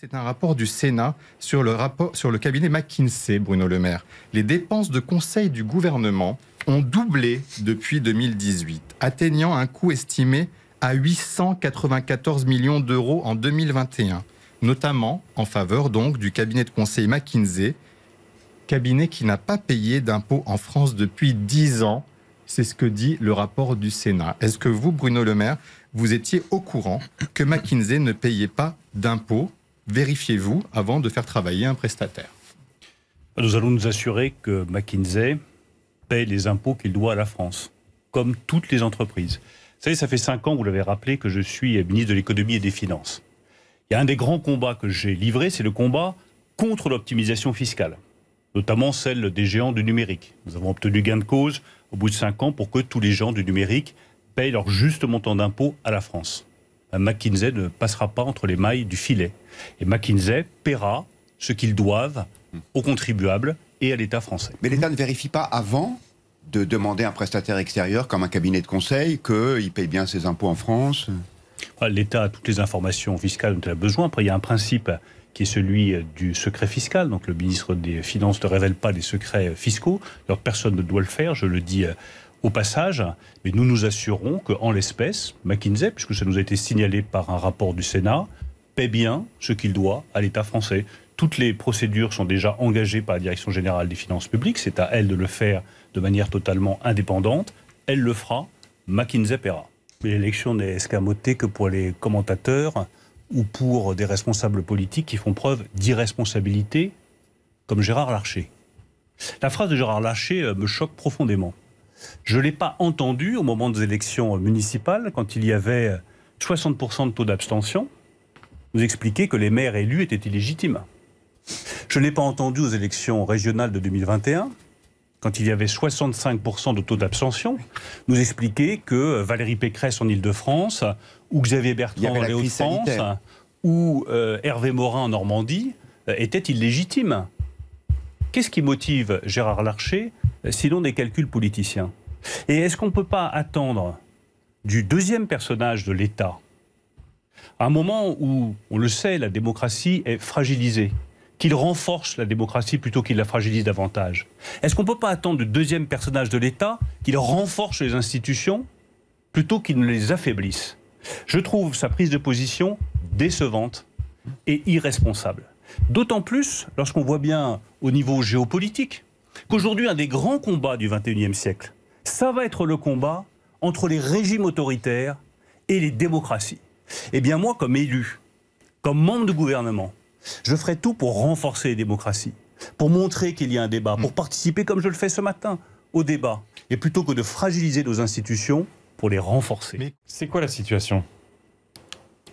C'est un rapport du Sénat sur le, rapport, sur le cabinet McKinsey, Bruno Le Maire. Les dépenses de conseil du gouvernement ont doublé depuis 2018, atteignant un coût estimé à 894 millions d'euros en 2021, notamment en faveur donc du cabinet de conseil McKinsey, cabinet qui n'a pas payé d'impôts en France depuis 10 ans. C'est ce que dit le rapport du Sénat. Est-ce que vous, Bruno Le Maire, vous étiez au courant que McKinsey ne payait pas d'impôts vérifiez-vous avant de faire travailler un prestataire. Nous allons nous assurer que McKinsey paie les impôts qu'il doit à la France, comme toutes les entreprises. Vous savez, ça fait cinq ans, vous l'avez rappelé, que je suis ministre de l'économie et des finances. Il y a un des grands combats que j'ai livré, c'est le combat contre l'optimisation fiscale, notamment celle des géants du numérique. Nous avons obtenu gain de cause au bout de cinq ans pour que tous les gens du numérique payent leur juste montant d'impôts à la France. McKinsey ne passera pas entre les mailles du filet. Et McKinsey paiera ce qu'ils doivent aux contribuables et à l'État français. Mais l'État ne vérifie pas avant de demander à un prestataire extérieur comme un cabinet de conseil qu'il paye bien ses impôts en France ah, L'État a toutes les informations fiscales dont il a besoin. Après, il y a un principe qui est celui du secret fiscal. Donc le ministre des Finances ne révèle pas les secrets fiscaux. Alors personne ne doit le faire. Je le dis euh, au passage, mais nous nous assurons en l'espèce, McKinsey, puisque ça nous a été signalé par un rapport du Sénat, paie bien ce qu'il doit à l'État français. Toutes les procédures sont déjà engagées par la Direction générale des finances publiques, c'est à elle de le faire de manière totalement indépendante. Elle le fera, McKinsey paiera. L'élection n'est escamotée que pour les commentateurs ou pour des responsables politiques qui font preuve d'irresponsabilité, comme Gérard Larcher. La phrase de Gérard Larcher euh, me choque profondément. Je ne l'ai pas entendu au moment des élections municipales, quand il y avait 60% de taux d'abstention, nous expliquer que les maires élus étaient illégitimes. Je ne l'ai pas entendu aux élections régionales de 2021, quand il y avait 65% de taux d'abstention, nous expliquer que Valérie Pécresse en Île-de-France, ou Xavier Bertrand en Hauts-de-France, ou euh, Hervé Morin en Normandie, euh, étaient illégitimes. Qu'est-ce qui motive Gérard Larcher euh, sinon des calculs politiciens. Et est-ce qu'on ne peut pas attendre du deuxième personnage de l'État, à un moment où, on le sait, la démocratie est fragilisée, qu'il renforce la démocratie plutôt qu'il la fragilise davantage Est-ce qu'on ne peut pas attendre du deuxième personnage de l'État qu'il renforce les institutions plutôt qu'il ne les affaiblisse Je trouve sa prise de position décevante et irresponsable. D'autant plus lorsqu'on voit bien au niveau géopolitique qu'aujourd'hui, un des grands combats du 21e siècle, ça va être le combat entre les régimes autoritaires et les démocraties. Eh bien, moi, comme élu, comme membre de gouvernement, je ferai tout pour renforcer les démocraties, pour montrer qu'il y a un débat, pour mm. participer, comme je le fais ce matin, au débat. Et plutôt que de fragiliser nos institutions, pour les renforcer. Mais c'est quoi la situation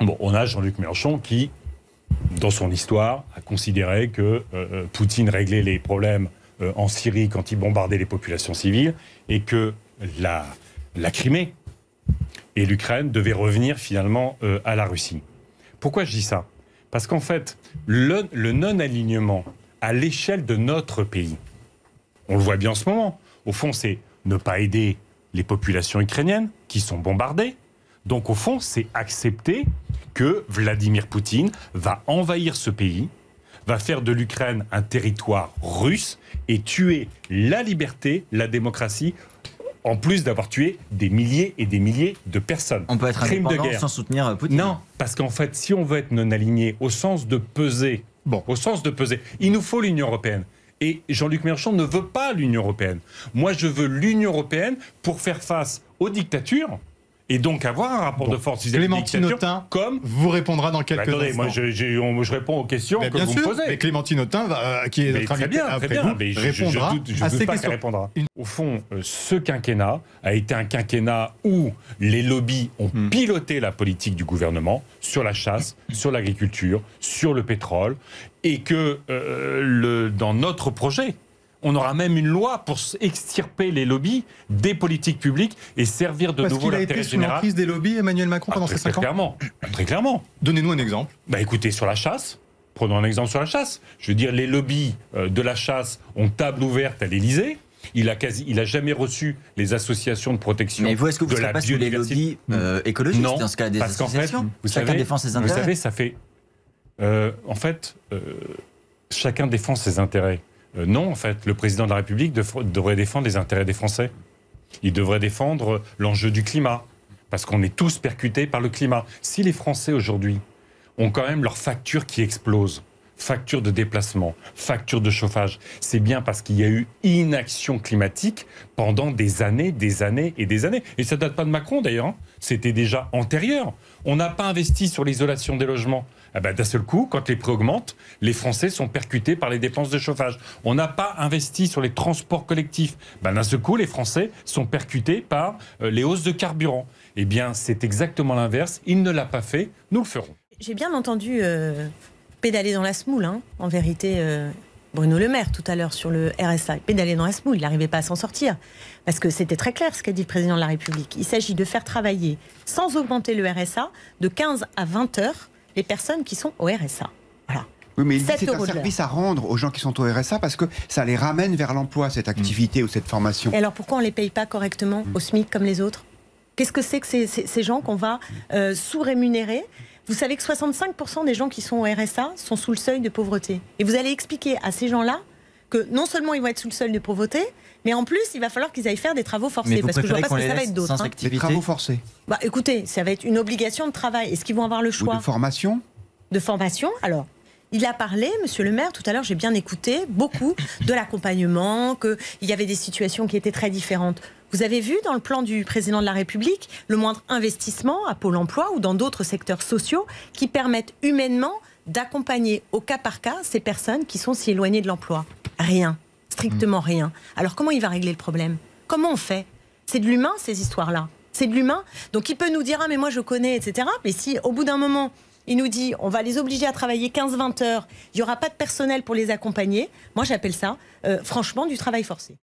Bon, on a Jean-Luc Mélenchon qui, dans son histoire, a considéré que euh, euh, Poutine réglait les problèmes euh, en Syrie quand ils bombardaient les populations civiles et que la, Crimée et l'Ukraine devaient revenir finalement euh, à la Russie. Pourquoi je dis ça Parce qu'en fait, le non-alignement à l'échelle de notre pays, on le voit bien en ce moment, au fond c'est ne pas aider les populations ukrainiennes qui sont bombardées. Donc au fond c'est accepter que Vladimir Poutine va envahir ce pays va faire de l'Ukraine un territoire russe et tuer la liberté, la démocratie, en plus d'avoir tué des milliers et des milliers de personnes. On peut être Crime de sans soutenir euh, Poutine Non, parce qu'en fait, si on veut être non aligné au sens de peser, bon. au sens de peser, il nous faut l'Union européenne. Et Jean-Luc Mélenchon ne veut pas l'Union européenne. Moi, je veux l'Union européenne pour faire face aux dictatures et donc avoir un rapport de force vis-à-vis Clémentine Autain comme vous répondra dans quelques bah attendez, moi je, réponds aux questions que vous me posez. Mais Clémentine Autain, euh, qui est notre très bien, après très vous, je, répondra à ces questions. Répondra. Au fond, euh, ce quinquennat a été un quinquennat où les lobbies ont hmm. piloté la politique du gouvernement sur la chasse, sur l'agriculture, sur le pétrole, et que euh, dans notre projet, on aura même une loi pour extirper les lobbies des politiques publiques et servir de nouveau l'intérêt général. Parce qu'il a été sous des lobbies, Emmanuel Macron, ah, pendant ces 5 ans clairement, ah, Très clairement. Donnez-nous un exemple. Bah écoutez, sur la chasse, prenons un exemple sur la chasse. Je veux dire, les lobbies euh, de la chasse ont table ouverte à l'Élysée. Il a quasi, il a jamais reçu les associations de protection. Mais vous, est-ce que vous ne pas les lobbies euh, écologiques ?– non, dans ce cas des parce associations fait, vous Chacun savez, défend ses intérêts. Vous savez, ça fait, euh, en fait, chacun défend ses intérêts. Euh, non, en fait, le président de la République devrait défendre les intérêts des Français. Il devrait défendre l'enjeu du climat, parce qu'on est tous percutés par le climat. Si les Français aujourd'hui ont quand même leurs factures qui explosent, factures de déplacement, factures de chauffage, c'est bien parce qu'il y a eu inaction climatique pendant des années, des années et des années. Et ça ne date pas de Macron d'ailleurs, hein. c'était déjà antérieur. On n'a pas investi sur l'isolation des logements. Ah ben, d'un seul coup, quand les prix augmentent, les Français sont percutés par les dépenses de chauffage. On n'a pas investi sur les transports collectifs. Ben, d'un seul coup, les Français sont percutés par euh, les hausses de carburant. Eh bien, c'est exactement l'inverse. Il ne l'a pas fait. Nous le ferons. J'ai bien entendu euh, pédaler dans la smoule, hein. en vérité. Euh, Bruno Le Maire tout à l'heure sur le RSA. pédaler dans la smoule, il n'arrivait pas à s'en sortir. Parce que c'était très clair ce qu'a dit le président de la République. Il s'agit de faire travailler, sans augmenter le RSA, de 15 à 20 heures les personnes qui sont au RSA. Voilà. mais c'est un service à rendre aux gens qui sont au RSA parce que ça les ramène vers l'emploi, cette activité ou cette formation. Et alors pourquoi on ne les paye pas correctement mm. au SMIC comme les autres Qu'est-ce que c'est que ces, gens qu'on va euh, sous-rémunérer Vous savez que 65% des gens qui sont au RSA sont sous le seuil de pauvreté. Et vous allez expliquer à ces gens-là que non seulement ils vont être sous le seuil de pauvreté, mais en plus, il va falloir qu'ils aillent faire des travaux forcés. parce que je vois pas que ça va être d'autre. Hein. Des travaux forcés. Bah, écoutez, ça va être une obligation de travail. Est-ce qu'ils vont avoir le choix De formation De formation. Alors, il a parlé, Monsieur le maire, tout à l'heure, j'ai bien écouté, beaucoup de l'accompagnement, qu'il y avait des situations qui étaient très différentes. Vous avez vu dans le plan du président de la République le moindre investissement à Pôle emploi ou dans d'autres secteurs sociaux qui permettent humainement d'accompagner au cas par cas ces personnes qui sont si éloignées de l'emploi. Rien, strictement mm. rien. Alors comment il va régler le problème Comment on fait C'est de l'humain ces histoires-là. C'est de l'humain. Donc il peut nous dire ah mais moi je connais, etc. Mais si au bout d'un moment il nous dit on va les obliger à travailler 15-20 heures, il n'y aura pas de personnel pour les accompagner, moi j'appelle ça euh, franchement du travail forcé.